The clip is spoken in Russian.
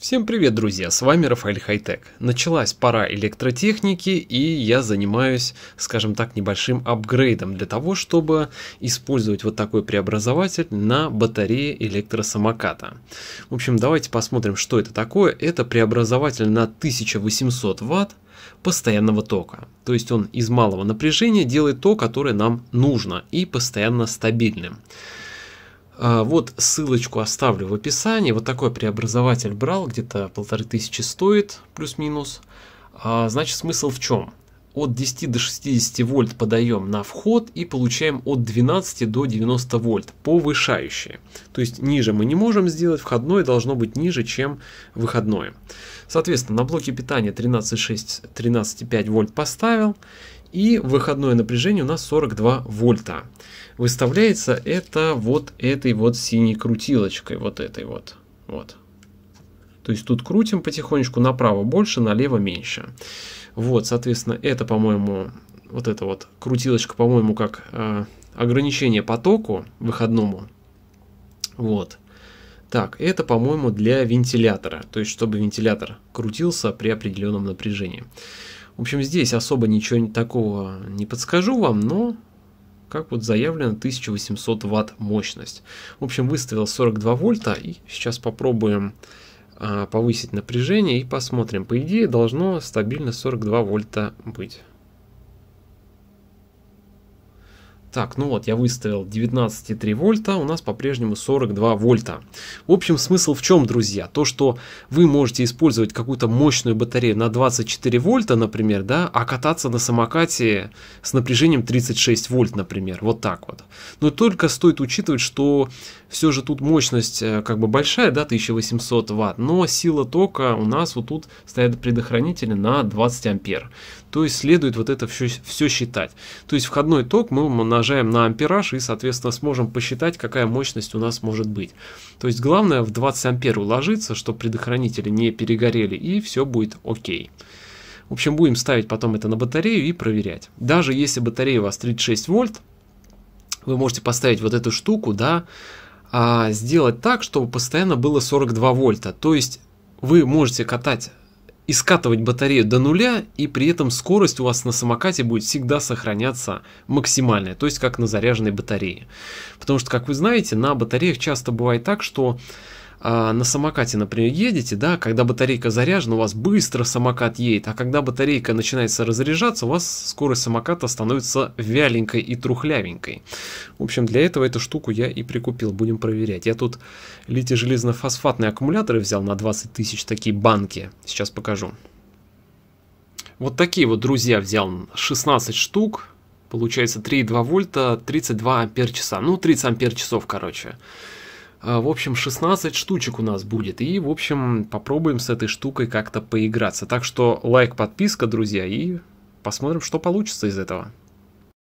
Всем привет, друзья, с вами Рафаэль Хайтек. Началась пора электротехники, и я занимаюсь, скажем так, небольшим апгрейдом для того, чтобы использовать вот такой преобразователь на батарее электросамоката. В общем, давайте посмотрим, что это такое. Это преобразователь на 1800 ватт постоянного тока. То есть он из малого напряжения делает то, которое нам нужно, и постоянно стабильным. А, вот ссылочку оставлю в описании. Вот такой преобразователь брал, где-то полторы тысячи стоит, плюс-минус. А, значит, смысл в чем? От 10 до 60 вольт подаем на вход и получаем от 12 до 90 вольт, повышающие. То есть ниже мы не можем сделать, входное должно быть ниже, чем выходное. Соответственно, на блоке питания 13,6-13,5 вольт поставил и выходное напряжение у нас 42 вольта. Выставляется это вот этой вот синей крутилочкой, вот этой вот. Вот. То есть тут крутим потихонечку, направо больше, налево меньше. Вот, соответственно, это, по-моему, вот эта вот крутилочка, по-моему, как э, ограничение потоку выходному. Вот. Так, это, по-моему, для вентилятора, то есть чтобы вентилятор крутился при определенном напряжении. В общем, здесь особо ничего такого не подскажу вам, но как вот заявлено 1800 ватт мощность. В общем, выставил 42 вольта и сейчас попробуем а, повысить напряжение и посмотрим. По идее должно стабильно 42 вольта быть. Так, ну вот, я выставил 19,3 вольта, у нас по-прежнему 42 вольта. В общем, смысл в чем, друзья? То, что вы можете использовать какую-то мощную батарею на 24 вольта, например, да, а кататься на самокате с напряжением 36 вольт, например, вот так вот. Но только стоит учитывать, что все же тут мощность э, как бы большая, да, 1800 ватт, но сила тока у нас вот тут стоят предохранители на 20 ампер. То есть следует вот это все, все считать. То есть входной ток мы умножаем на ампераж и, соответственно, сможем посчитать, какая мощность у нас может быть. То есть главное в 20 ампер уложиться, чтобы предохранители не перегорели, и все будет окей. В общем, будем ставить потом это на батарею и проверять. Даже если батарея у вас 36 вольт, вы можете поставить вот эту штуку, да, а сделать так, чтобы постоянно было 42 вольта. То есть вы можете катать и скатывать батарею до нуля, и при этом скорость у вас на самокате будет всегда сохраняться максимальная, то есть как на заряженной батарее. Потому что, как вы знаете, на батареях часто бывает так, что а, на самокате, например, едете, да, когда батарейка заряжена, у вас быстро самокат едет, а когда батарейка начинается разряжаться, у вас скорость самоката становится вяленькой и трухлявенькой. В общем, для этого эту штуку я и прикупил, будем проверять. Я тут литий-железно-фосфатные аккумуляторы взял на 20 тысяч, такие банки, сейчас покажу. Вот такие вот, друзья, взял 16 штук, получается 3,2 вольта, 32 ампер часа, ну 30 ампер часов, Короче. А, в общем, 16 штучек у нас будет. И, в общем, попробуем с этой штукой как-то поиграться. Так что лайк, подписка, друзья, и посмотрим, что получится из этого.